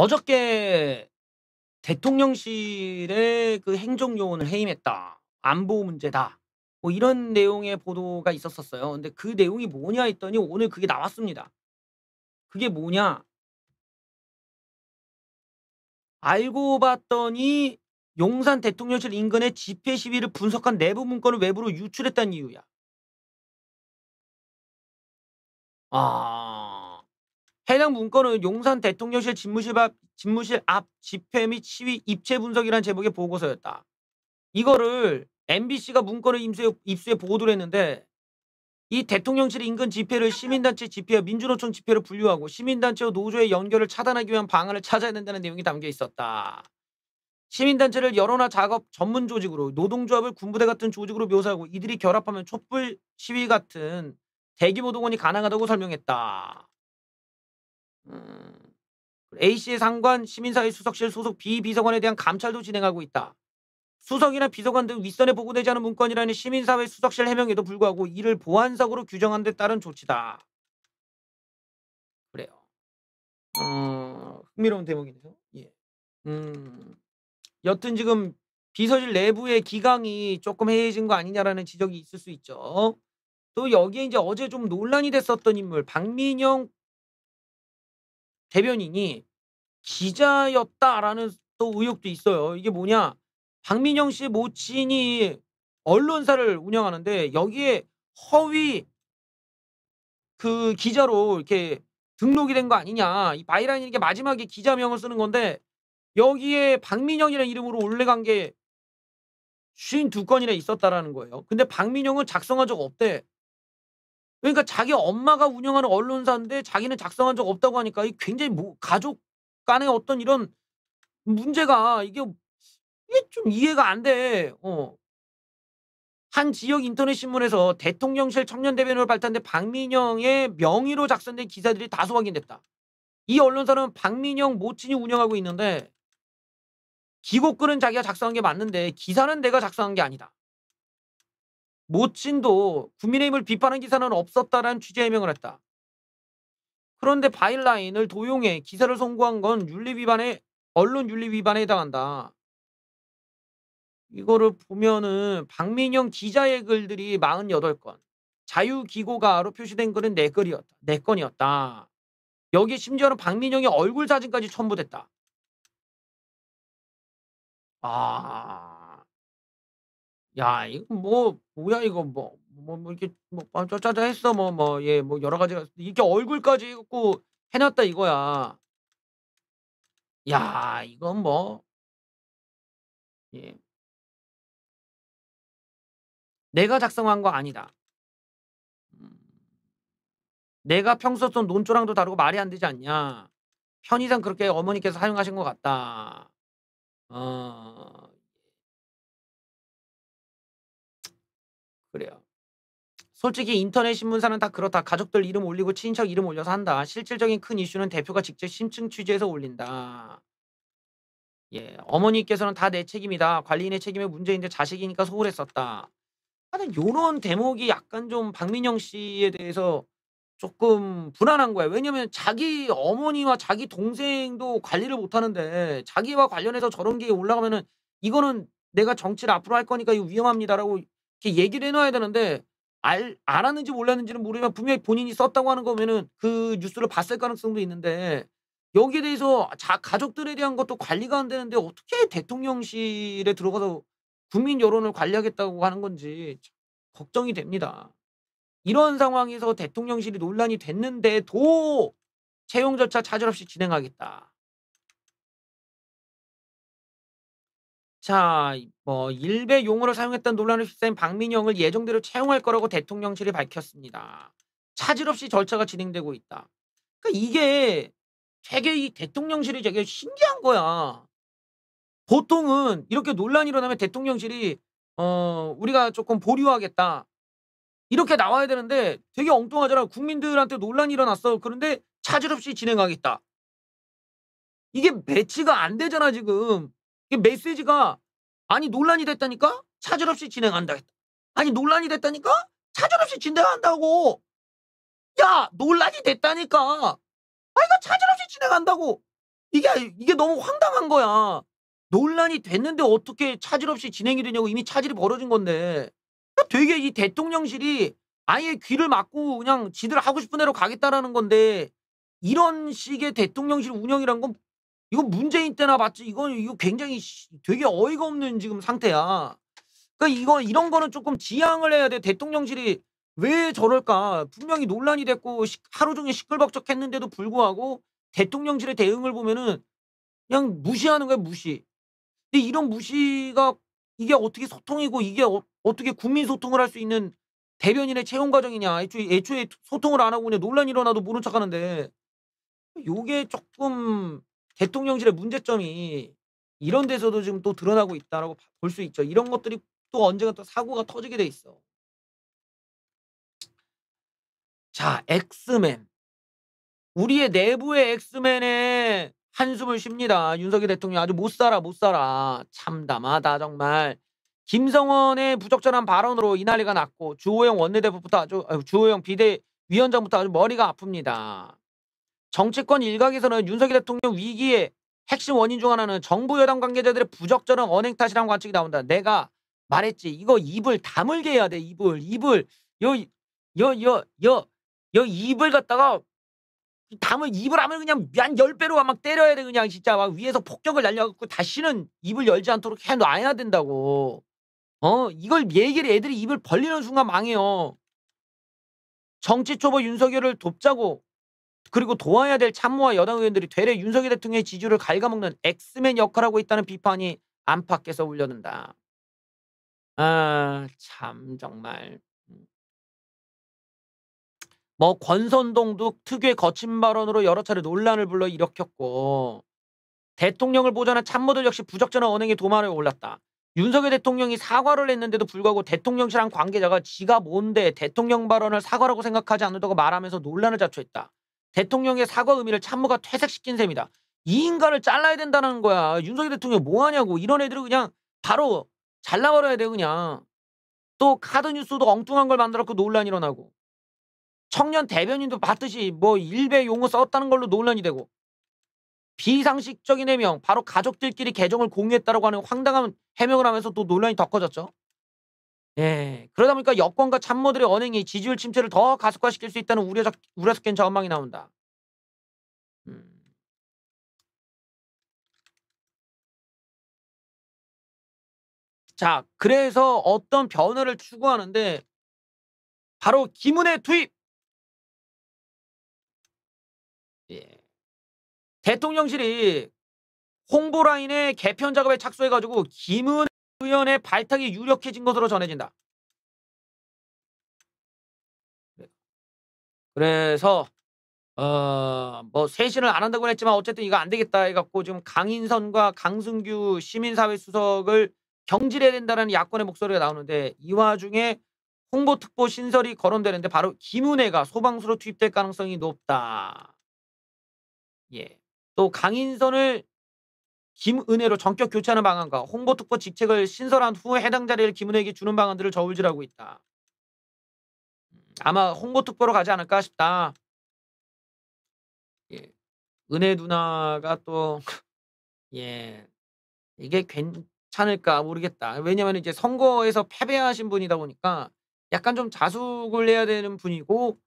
어저께 대통령실의 그 행정요원을 해임했다. 안보 문제다. 뭐 이런 내용의 보도가 있었었어요. 근데 그 내용이 뭐냐 했더니 오늘 그게 나왔습니다. 그게 뭐냐? 알고 봤더니 용산 대통령실 인근의 집회 시위를 분석한 내부 문건을 외부로 유출했다는 이유야. 아, 해당 문건은 용산 대통령실 집무실 앞, 집무실 앞 집회 및 시위 입체 분석이라는 제목의 보고서였다. 이거를 MBC가 문건을 임수해, 입수해 보도를 했는데 이 대통령실 인근 집회를 시민단체 집회와 민주노총 집회를 분류하고 시민단체와 노조의 연결을 차단하기 위한 방안을 찾아야 된다는 내용이 담겨 있었다. 시민단체를 여론화 작업 전문 조직으로 노동조합을 군부대 같은 조직으로 묘사하고 이들이 결합하면 촛불 시위 같은 대규모 동원이 가능하다고 설명했다. 음, A씨의 상관 시민사회 수석실 소속 B 비서관에 대한 감찰도 진행하고 있다. 수석이나 비서관 등 윗선에 보고되지 않은 문건이라는 시민사회 수석실 해명에도 불구하고 이를 보안사고로 규정한 데 따른 조치다. 그래요. 어, 흥미로운 대목이네요. 예. 음, 여튼 지금 비서실 내부의 기강이 조금 해이해진 거 아니냐라는 지적이 있을 수 있죠. 또 여기에 이제 어제 좀 논란이 됐었던 인물 박민영 대변인이 기자였다라는 또 의혹도 있어요. 이게 뭐냐? 박민영 씨 모친이 언론사를 운영하는데 여기에 허위 그 기자로 이렇게 등록이 된 거 아니냐. 이 바이란이 이게 마지막에 기자명을 쓰는 건데 여기에 박민영이라는 이름으로 올라간 게 52건이나 있었다라는 거예요. 근데 박민영은 작성한 적 없대. 그러니까 자기 엄마가 운영하는 언론사인데 자기는 작성한 적 없다고 하니까 이 굉장히 뭐 가족 간의 어떤 이런 문제가 이게 이게 좀 이해가 안 돼. 어. 한 지역 인터넷 신문에서 대통령실 청년 대변인로발탄된 박민영의 명의로 작성된 기사들이 다수 확인됐다. 이 언론사는 박민영 모친이 운영하고 있는데 기고글은 자기가 작성한 게 맞는데 기사는 내가 작성한 게 아니다. 모친도 국민의힘을 비판한 기사는 없었다라는 취재 해명을 했다. 그런데 바일라인을 도용해 기사를 송구한건 윤리 위반에 언론 윤리 위반에 해당한다. 이거를 보면은 박민영 기자의 글들이 48건, 자유기고가로 표시된 글은 4건이었다. 4건이었다. 여기에 심지어는 박민영의 얼굴 사진까지 첨부됐다. 아. 야 이거 뭐 뭐야 이거 뭐뭐뭐 뭐, 뭐 이렇게 뭐 짜자 어, 했어 뭐뭐예뭐 뭐, 예, 여러 가지가 이게 얼굴까지 갖고 해놨다 이거야. 야 이건 뭐 예. 내가 작성한 거 아니다. 음. 내가 평소 쓴 논조랑도 다르고 말이 안 되지 않냐. 편의상 그렇게 어머니께서 사용하신 것 같다. 어... 그래요. 솔직히 인터넷 신문사는 다 그렇다. 가족들 이름 올리고 친척 이름 올려서 한다. 실질적인 큰 이슈는 대표가 직접 심층 취재해서 올린다. 예, 어머니께서는 다 내 책임이다. 관리인의 책임의 문제인데 자식이니까 소홀했었다. 하여튼 요런 대목이 약간 좀 박민영 씨에 대해서 조금 불안한 거야. 왜냐면 자기 어머니와 자기 동생도 관리를 못 하는데 자기와 관련해서 저런 게 올라가면은 이거는 내가 정치를 앞으로 할 거니까 이 위험합니다라고 이렇게 얘기를 해놔야 되는데 알, 알았는지 몰랐는지는 모르지만 분명히 본인이 썼다고 하는 거면은 그 뉴스를 봤을 가능성도 있는데 여기에 대해서 자, 가족들에 대한 것도 관리가 안 되는데 어떻게 대통령실에 들어가서 국민 여론을 관리하겠다고 하는 건지 걱정이 됩니다. 이런 상황에서 대통령실이 논란이 됐는데도 채용 절차 차질 없이 진행하겠다. 자, 뭐 일베 용어를 사용했던 논란을 휩싸인 박민영을 예정대로 채용할 거라고 대통령실이 밝혔습니다. 차질 없이 절차가 진행되고 있다. 그러니까 이게 되게 이 대통령실이 되게 신기한 거야. 보통은 이렇게 논란이 일어나면 대통령실이 어 우리가 조금 보류하겠다 이렇게 나와야 되는데 되게 엉뚱하잖아. 국민들한테 논란이 일어났어. 그런데 차질 없이 진행하겠다. 이게 매치가 안 되잖아 지금. 이 메시지가 아니 논란이 됐다니까 차질 없이 진행한다 했다. 아니 논란이 됐다니까 차질 없이 진행한다고. 야 논란이 됐다니까. 아이가 차질 없이 진행한다고. 이게 이게 너무 황당한 거야. 논란이 됐는데 어떻게 차질 없이 진행이 되냐고 이미 차질이 벌어진 건데. 그러니까 되게 이 대통령실이 아예 귀를 막고 그냥 지들 하고 싶은 대로 가겠다라는 건데 이런 식의 대통령실 운영이란 건 이거 문재인 때나 봤지. 이건 이거 굉장히 되게 어이가 없는 지금 상태야. 그러니까 이거 이런 거는 조금 지양을 해야 돼. 대통령실이 왜 저럴까? 분명히 논란이 됐고 시, 하루 종일 시끌벅적했는데도 불구하고 대통령실의 대응을 보면은 그냥 무시하는 거야 무시. 근데 이런 무시가 이게 어떻게 소통이고 이게 어, 떻게 국민 소통을 할 수 있는 대변인의 채용 과정이냐. 애초에, 애초에 소통을 안 하고 그냥 논란 이 일어나도 모른 척하는데 요게 조금 대통령실의 문제점이 이런 데서도 지금 또 드러나고 있다라고 볼 수 있죠. 이런 것들이 또 언젠가 또 사고가 터지게 돼 있어. 자, 엑스맨. 우리의 내부의 엑스맨의 한숨을 쉽니다. 윤석열 대통령 아주 못 살아 못 살아. 참담하다 정말. 김성원의 부적절한 발언으로 이 난리가 났고 주호영 원내대표부터 아주 주호영 비대위원장부터 아주 머리가 아픕니다. 정치권 일각에서는 윤석열 대통령 위기의 핵심 원인 중 하나는 정부 여당 관계자들의 부적절한 언행 탓이라는 관측이 나온다. 내가 말했지. 이거 입을 다물게 해야 돼. 입을 입을 여여여여여 입을 갖다가 담을 입을 하면 그냥 한0배로막 때려야 돼 그냥 진짜 막 위에서 폭격을 날려갖고 다시는 입을 열지 않도록 해놔야 된다고 어 이걸 얘기를 애들이 입을 벌리는 순간 망해요 정치 초보 윤석열을 돕자고 그리고 도와야 될 참모와 여당 의원들이 되레 윤석열 대통령의 지지를 갉아먹는 엑스맨 역할하고 있다는 비판이 안팎에서 울려든다. 아, 참 정말. 뭐 권선동도 특유의 거친 발언으로 여러 차례 논란을 불러 일으켰고 대통령을 보좌한 참모들 역시 부적절한 언행에 도마를 올랐다. 윤석열 대통령이 사과를 했는데도 불구하고 대통령실한 관계자가 지가 뭔데 대통령 발언을 사과라고 생각하지 않는다고 말하면서 논란을 자초했다. 대통령의 사과 의미를 참모가 퇴색시킨 셈이다. 이 인간을 잘라야 된다는 거야. 윤석열 대통령 뭐 하냐고. 이런 애들을 그냥 바로 잘라버려야 돼 그냥. 또 카드 뉴스도 엉뚱한 걸 만들었고 논란이 일어나고. 청년 대변인도 봤듯이 뭐 일베 용어 썼다는 걸로 논란이 되고. 비상식적인 해명, 바로 가족들끼리 계정을 공유했다라고 하는 황당한 해명을 하면서 또 논란이 더 커졌죠. 예. 그러다 보니까 여권과 참모들의 언행이 지지율 침체를 더 가속화시킬 수 있다는 우려적, 우려 섞인 전망이 나온다. 음. 자, 그래서 어떤 변화를 추구하는데 바로 김은혜 투입. 예. 대통령실이 홍보 라인의 개편 작업에 착수해가지고 김은 혜 의원의 발탁이 유력해진 것으로 전해진다. 네. 그래서 어뭐 세신을 안 한다고 했지만 어쨌든 이거 안 되겠다 해갖고 지금 강인선과 강승규 시민사회 수석을 경질해야 된다는 야권의 목소리가 나오는데 이 와중에 홍보특보 신설이 거론되는데 바로 김은혜가 소방수로 투입될 가능성이 높다. 예. 또 강인선을 김은혜로 전격 교체하는 방안과 홍보특보 직책을 신설한 후 해당 자리를 김은혜에게 주는 방안들을 저울질하고 있다. 음, 아마 홍보특보로 가지 않을까 싶다. 예. 은혜 누나가 또 예. 이게 괜찮을까 모르겠다. 왜냐면 이제 선거에서 패배하신 분이다 보니까 약간 좀 자숙을 해야 되는 분이고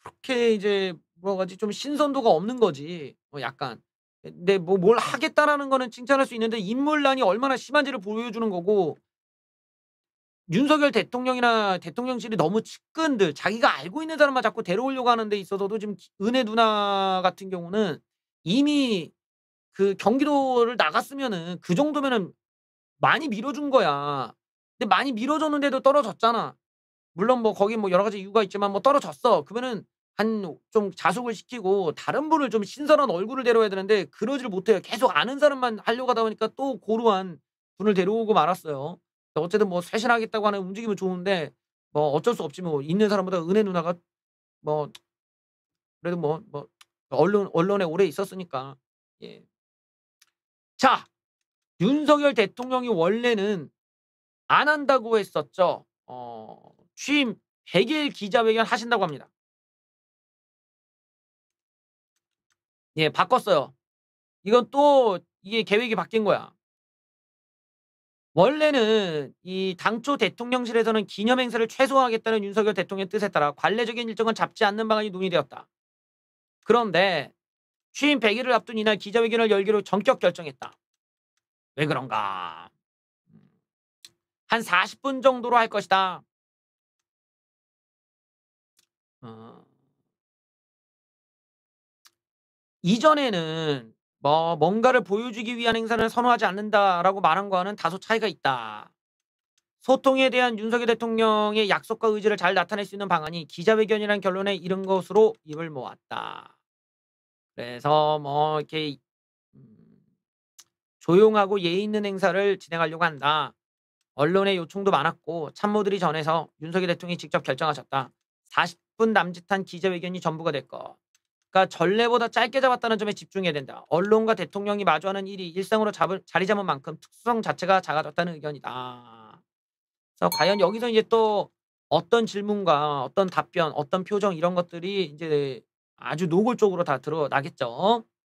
그렇게 이제 뭐가지 좀 신선도가 없는 거지. 뭐 약간 네, 뭐뭘 하겠다라는 거는 칭찬할 수 있는데 인물난이 얼마나 심한지를 보여주는 거고 윤석열 대통령이나 대통령실이 너무 측근들 자기가 알고 있는 사람만 자꾸 데려오려고 하는 데 있어서도 지금 은혜 누나 같은 경우는 이미 그 경기도를 나갔으면은 그 정도면은 많이 밀어준 거야. 근데 많이 밀어줬는데도 떨어졌잖아. 물론 뭐 거기 뭐 여러 가지 이유가 있지만 뭐 떨어졌어. 그러면은 한좀 자숙을 시키고 다른 분을 좀 신선한 얼굴을 데려야 와 되는데 그러질 못해요. 계속 아는 사람만 하려고 하다 보니까 또 고루한 분을 데려오고 말았어요. 어쨌든 뭐 쇄신하겠다고 하는 움직임은 좋은데 뭐 어쩔 수 없지 뭐 있는 사람보다 은혜 누나가 뭐 그래도 뭐뭐 뭐 언론 언론에 오래 있었으니까 예. 자 윤석열 대통령이 원래는 안 한다고 했었죠. 어, 취임 100일 기자회견 하신다고 합니다. 예, 바꿨어요. 이건 또 이게 계획이 바뀐 거야. 원래는 이 당초 대통령실에서는 기념 행사를 최소화하겠다는 윤석열 대통령의 뜻에 따라 관례적인 일정은 잡지 않는 방안이 논의되었다. 그런데 취임 100일을 앞둔 이날 기자회견을 열기로 전격 결정했다. 왜 그런가? 한 40분 정도로 할 것이다. 어... 이전에는 뭐 뭔가를 보여주기 위한 행사를 선호하지 않는다라고 말한 거와는 다소 차이가 있다. 소통에 대한 윤석열 대통령의 약속과 의지를 잘 나타낼 수 있는 방안이 기자회견이란 결론에 이른 것으로 입을 모았다. 그래서 뭐 이렇게 음, 조용하고 예의 있는 행사를 진행하려고 한다. 언론의 요청도 많았고 참모들이 전해서 윤석열 대통령이 직접 결정하셨다. 40분 남짓한 기자회견이 전부가 될 것. 그러니까 전례보다 짧게 잡았다는 점에 집중해야 된다. 언론과 대통령이 마주하는 일이 일상으로 잡을, 자리 잡은 만큼 특수성 자체가 작아졌다는 의견이다. 그래서 과연 여기서 이제 또 어떤 질문과 어떤 답변, 어떤 표정 이런 것들이 이제 아주 노골적으로 다 드러나겠죠.